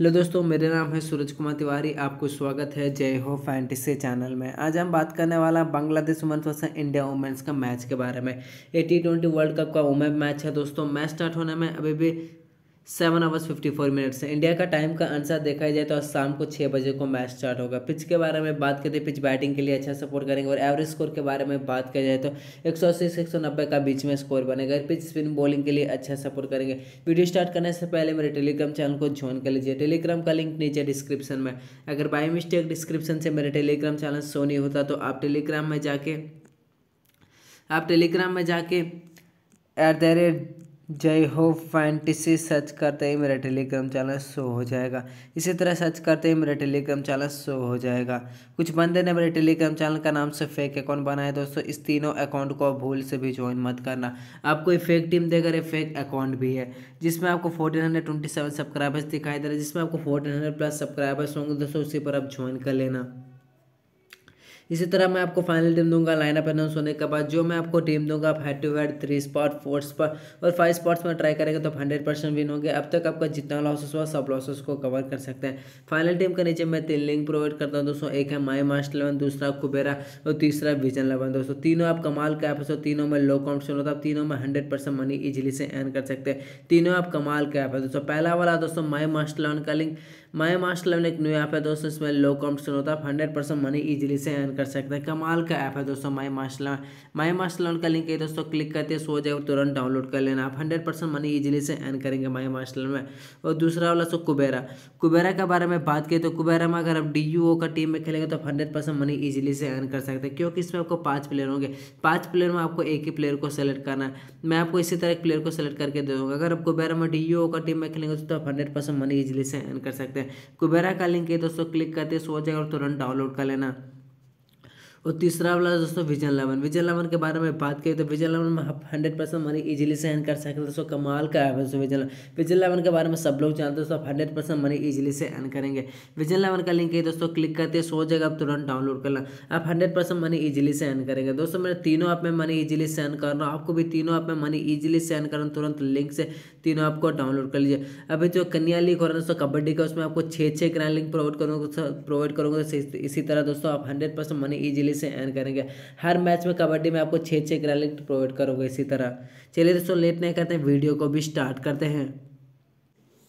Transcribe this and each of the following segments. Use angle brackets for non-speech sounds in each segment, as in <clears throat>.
hello दोस्तों मेरा नाम है सूरज कुमार तिवारी आपको स्वागत है जय हो फैंटेसी चैनल में आज हम बात करने वाला Bangladesh women versus India women's का मैच के बारे में टी ट्वेंटी वर्ल्ड कप का वुमेन मैच है दोस्तों मैच स्टार्ट होने में अभी भी seven hours fifty four minutes है इंडिया का टाइम का आंसर देखा जाए तो आज शाम को छः बजे को मैच स्टार्ट होगा पिच के बारे में बात करते पिच बैटिंग के लिए अच्छा सपोर्ट करेंगे और एवरेज स्कोर के बारे में बात किया जाए तो एक सौ अस्सी से एक सौ नब्बे का बीच में स्कोर बनेगा पिच स्पिन बॉलिंग के लिए अच्छा सपोर्ट करेंगे वीडियो स्टार्ट करने से पहले मेरे टेलीग्राम चैनल को ज्वाइन कर लीजिए टेलीग्राम का लिंक नीचे डिस्क्रिप्शन में अगर बाई मिस्टेक डिस्क्रिप्शन से मेरे टेलीग्राम चैनल शो नहीं होता तो आप टेलीग्राम में जाके आप टेलीग्राम में जाके एट द रेट जय हो फैंटेसी सर्च करते ही मेरा टेलीग्राम चैनल शो हो जाएगा इसी तरह सर्च करते ही मेरा टेलीग्राम चैनल शो हो जाएगा कुछ बंदे ने मेरे टेलीग्राम चैनल का नाम से फेक अकाउंट बनाया दोस्तों इस तीनों अकाउंट को भूल से भी ज्वाइन मत करना आपको एक फेक टीम देकर एक फेक अकाउंट भी है जिसमें आपको fourteen hundred twenty seven subscribers दिखाई दे रहे हैं जिसमें आपको फोर्टीन हंड्रेड प्लस सब्सक्राइबर्स होंगे दोस्तों उसी पर आप ज्वाइन कर लेना इसी तरह मैं आपको फाइनल टीम दूंगा लाइनअप अनाउंस होने के बाद जो मैं आपको टीम दूंगा आप head to head three spot four spot और फाइव स्पॉट्स में ट्राई करेंगे तो हंड्रेड परसेंट विन होंगे अब तक आपका जितना लॉसेस हुआ सब लॉसेस को कवर कर सकते हैं फाइनल टीम के नीचे मैं तीन लिंक प्रोवाइड करता हूँ दोस्तों एक है माई मास्टर लेवन दूसरा कुबेरा और तीसरा विजन लेवन दोस्तों तीनों आप कमाल के ऐप है तीनों में लो कॉम्पिटिशन होता है तीनों में हंड्रेड परसेंट मनी इजिली से अर्न कर सकते हैं तीनों आप कमाल का ऐप है दोस्तों पहला वाला दोस्तों माई मास्टर इलेवन का लिंक माई मास्टर लेवन एक न्यू ऐप है दोस्तों इसमें लो कॉम्पिटिशन होता है हंड्रेड परसेंट मनी इजीली से अर्न कर सकते हैं कमाल का ऐप है दोस्तों My Master eleven my Master लेवन का लिंक है दोस्तों क्लिक करते हैं सो जाएगा तुरंत डाउनलोड कर लेना आप हंड्रेड परसेंट मनी ईजिली से अर्न करेंगे माई मास्टर में और दूसरा वाला सो कुबेरा कुबेरा के बारे में बात करें तो कुबेरा में अगर आप डी का टीम में खेलेंगे तो आप हंड्रेड परसेंट मनी ईजिली से अर्न कर सकते हैं क्योंकि इसमें आपको पाँच प्लेयर होंगे पाँच प्लेयर में आपको एक ही प्लेयर को सेलेक्ट करना है मैं आपको इसी तरह एक प्लेयर को सेलेक्ट करके दे दूँगा अगर आप कुबेरा में डी का टीम में खेलेंगे तो आप हंड्रेड परसेंट मनी ईजिली से अर्न कर सकते हैं सकते हैं कुबेरा का लिंक है दोस्तों क्लिक करते सो जाएगा और तुरंत डाउनलोड कर लेना और तीसरा वाला दोस्तों विजन लेवन विजन लेवन के बारे में बात करें तो विजन लेवन में हंड्रेड परसेंट मनी इजीली से कर सकते दोस्तों कमाल का है दोस्तों विजन विजन लेवन के बारे में सब लोग जानते हैं दोस्तों हंड्रेड परसेंट मनी इजीली से एन करेंगे विजन लेवन का लिंक है दोस्तों क्लिक करते सो जगह आप तुरंत डाउनलोड कर लें आप हंड्रेड परसेंट मनी ईजिली से एन करेंगे दोस्तों मैंने तीनों ऐप में मनी ईजिली से रहा हूँ आपको भी तीनों ऐप में मनी ईजिली से अर्न करना तुरंत लिंक से तीनों ऐप को डाउनलोड कर लीजिए अभी जो कन्या लीग हो रहा है दोस्तों कबड्डी का उसमें आपको छः छः ग्रैंड लिंक प्रोवाइड करूँगा प्रोवाइड करूँगा इसी तरह दोस्तों आप हंड्रेड परसेंट मनी ईजिली से एन करेंगे हर मैच में कबड्डी में आपको छः छः क्रेडिट प्रोवाइड करोगे इसी तरह चलिए दोस्तों लेट नहीं करते वीडियो को भी स्टार्ट करते हैं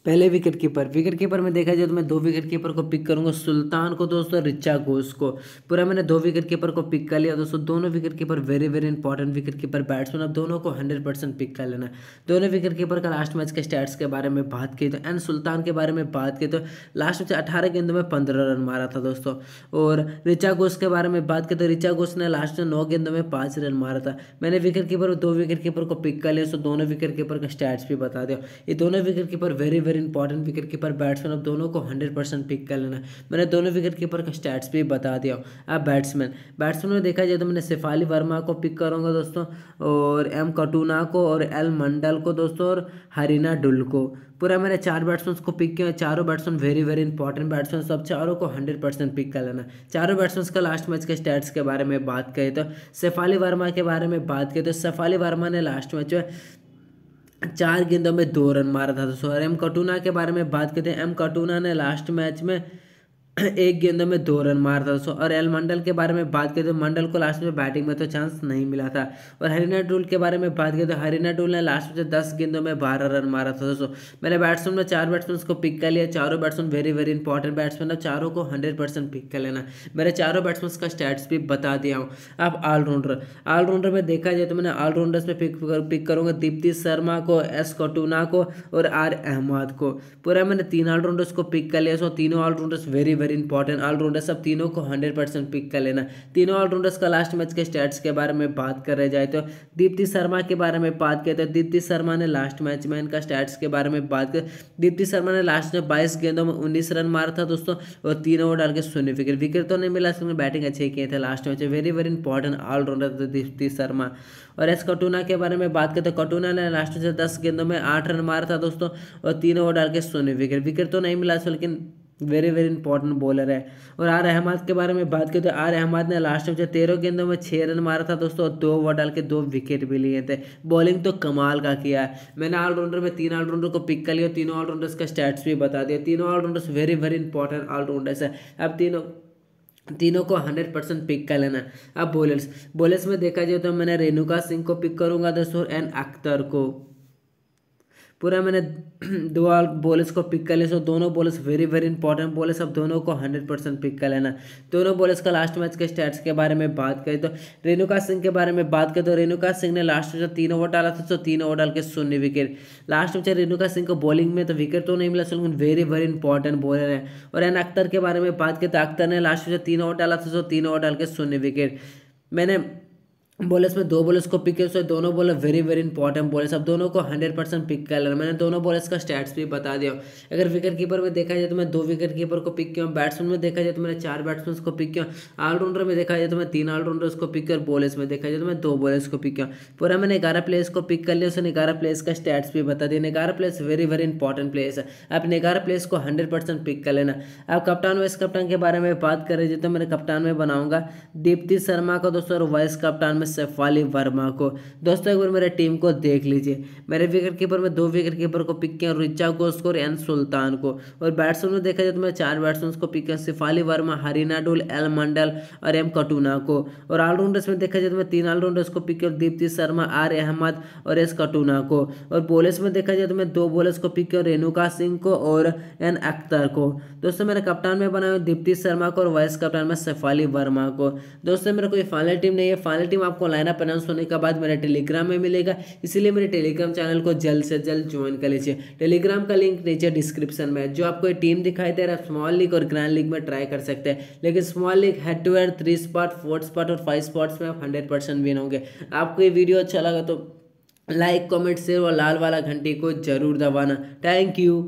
पहले विकेट कीपर विकेट कीपर में देखा जाए तो मैं दो विकेट कीपर को पिक करूंगा सुल्तान को दोस्तों रिचा घोष को पूरा मैंने दो विकेट कीपर को पिक कर लिया दोस्तों दोनों wicket keeper very very important wicket keeper batsman अब दोनों को हंड्रेड परसेंट पिक कर लेना दोनों विकेट कीपर का लास्ट मैच के स्टैट्स के बारे में बात की तो एंड सुल्तान के बारे में बात की तो लास्ट मैच अठारह गेंदों में पंद्रह रन मारा था दोस्तों और रिचा घोष के बारे में बात की तो रिचा घोष ने लास्ट में नौ गेंदों में पाँच रन मारा था मैंने विकेट कीपर दो विकेट कीपर को पिक कर लिया दोनों विकेट कीपर का स्टैट्स भी बता दिया ये दोनों wicket keeper very very important wicket keeper batsman अब दोनों को हंड्रेड परसेंट पिक कर लेना मैंने दोनों विकेट कीपर का स्टैट्स भी बता दिया अब बैट्समैन बैट्समैन में देखा जाए तो मैंने शिफाली वर्मा को पिक करूँगा दोस्तों और एम कटूना को और एल मंडल को दोस्तों और हरीना डुल को पूरा मैंने चार बैट्समैन को पिक किया चारों batsman very very important batsman सब चारों को हंड्रेड परसेंट पिक कर लेना चारों बैट्समैन का लास्ट मैच के स्टैट्स के बारे में बात करें तो शेफाली वर्मा के बारे में बात करें तो शेफाली वर्मा ने लास्ट मैच में चार गेंदों में दो रन मारा था दोस्तों और एम कटूना के बारे में बात करते हैं एम कटूना ने लास्ट मैच में <clears throat> एक गेंद में दो रन मारा था दोस्तों और एल मंडल के बारे में बात करें तो मंडल को लास्ट में बैटिंग में तो चांस नहीं मिला था और हरिना डूल के बारे में बात करें तो हरिना डूल ने लास्ट में दस गेंदों में बारह रन मारा था दोस्तों मैंने बैट्समैन में चार बैट्समैन को पिक कर लिया चारों batsman very very important batsman है चारों को हंड्रेड पिक कर लेना मेरे चारों बैट्समैन का स्टैट्स भी बता दिया हूँ आप ऑलराउंडर ऑलराउंडर में देखा जाए तो मैंने ऑलराउंडर्स में पिक पिक करूँगा दीप्ति शर्मा को एस कटूना को और आर अहमद को पूरा मैंने तीन ऑलराउंडर्स को पिक कर लिया सो तीनों all rounders very very very important all rounder सब तीनों को हंड्रेड परसेंट पिक कर लेना तीनों ऑलराउंडर्स का लास्ट मैच के स्टैट्स के बारे में बात कर रहे जाए तो दीप्ति शर्मा के बारे में बात करें तो दीप्ति शर्मा ने लास्ट मैच में इनका स्टैट्स के बारे में बात कर दीप्ति शर्मा ने लास्ट में बाईस गेंदों में उन्नीस रन मारा था दोस्तों और तीन ओवर डाल के शून्य विकेट विकेट तो नहीं मिला इसमें बैटिंग अच्छे किए थे लास्ट मैच में वेरी वेरी इंपॉर्टेंट ऑलराउंडर थे दीप्ति शर्मा और एस कटूना के बारे में बात करें तो कटूना ने लास्ट में दस गेंदों में आठ रन मारा था दोस्तों और तीन ओवर डाल के शून्य विकेट विकेट तो नहीं मिला लेकिन वेरी वेरी इंपॉर्टेंट बॉलर है और आर अहमद के बारे में बात करें तो आर अहमद ने लास्ट में तेरह गेंदों में छः रन मारा था दोस्तों दो ओवर डाल के दो विकेट भी लिए थे बॉलिंग तो कमाल का किया है मैंने ऑलराउंडर में तीन ऑलराउंडर को पिक कर लिया तीनों ऑलराउंडर्स का स्टैट्स भी बता दिया तीनों all rounders very very important all rounders है अब तीनों तीनों को हंड्रेड परसेंट पिक कर लेना अब बॉलर्स बॉलर्स में देखा जाए तो मैंने रेणुका सिंह को पिक करूंगा दोस्तों एंड अख्तर को पूरा मैंने <clears throat> दो बॉलर्स को पिक कर लिया सो दोनों bowlers very very important bowlers अब दोनों को हंड्रेड परसेंट पिक कर लेना दोनों बॉलर्स का लास्ट मैच के स्टैट्स के बारे में बात करें तो रेणुका सिंह के बारे में बात करें तो रेणुका सिंह ने लास्ट में जो तीन ओवर डाला था तो तीन ओवर डाल के शून्य विकेट लास्ट में रेणुका सिंह को बॉलिंग में तो विकेट तो नहीं मिला लेकिन वेरी वेरी इंपॉर्टेंट बॉलर है और एन अख्तर के बारे में बात करें तो अख्तर ने लास्ट में जो तीन ओवर डाला था तो तीन ओवर डाल के शून्य विकेट मैंने बॉलर्स में दो बॉलर्स को पिक किया दोनों bowler very very important bowlers अब दोनों को हंड्रेड परसेंट पिक कर लेना मैंने दोनों बॉलर्स का स्टैट्स भी बता दिया अगर विकेट कीपर में देखा जाए तो मैं दो विकेट कीपर को पिक किया बैट्समैन में देखा जाए तो मैंने चार बैट्समैन को पिक किया ऑलराउंडर में देखा जाए तो मैं तीन ऑलराउंडर्स को पिक किया बॉलर्स में देखा जाए तो मैं दो बॉलर्स को पिक किया पूरा मैंने ग्यारह प्लेयर्स को पिक कर लिया उसने ग्यारह प्लेयर्स का स्टैट्स भी बता दिया ग्यारह players very very important players है अपने ग्यारह प्लेयर्स को हंड्रेड परसेंट पिक कर लेना अब कप्तान वाइस कप्टान के बारे में बात करें तो मैंने कप्तान में बनाऊंगा दीप्ति शर्मा को दोस्तों वाइस कप्टान में शेफाली वर्मा को दोस्तों एक बार मेरे टीम को देख लीजिए मेरे विकेट कीपर में दो विकेट कीपर को पिक किया रिचा घोष को और एन सुल्तान को और बैट्समैन में देखा जाए तो मैं चार बैट्समैन को पिक किया सिफाली वर्मा हरीना डुल एल मंडल और एम कटूना को और ऑलराउंडर्स में देखा जाए तो मैं तीन ऑलराउंडर्स को पिक किया दीप्ति शर्मा आर अहमद और एस कटूना को और बोलर्स में देखा जाए तो मैं दो बॉलर्स को पिक किया रेणुका सिंह को और एन अख्तर को दोस्तों मेरे कप्तान में बनाया दीप्ति शर्मा को और वाइस कप्तान में शेफाली वर्मा को दोस्तों मेरे कोई फाइनल टीम नहीं है फाइनल टीम आपको आपको लाइनअप अनाउंस होने के बाद मेरा टेलीग्राम में मिलेगा इसीलिए मेरे टेलीग्राम चैनल को जल्द से जल्द ज्वाइन कर लीजिए टेलीग्राम का लिंक नीचे डिस्क्रिप्शन में जो आपको टीम दिखाई दे रहा है स्मॉल लीग और ग्रैंड लीग में ट्राई कर सकते हैं लेकिन small league head to head three spot fourth spot और फाइव स्पॉट्स में आप हंड्रेड परसेंट विन होंगे आपको ये वीडियो अच्छा लगा तो लाइक कमेंट शेयर और लाल वाला घंटी को जरूर दबाना थैंक यू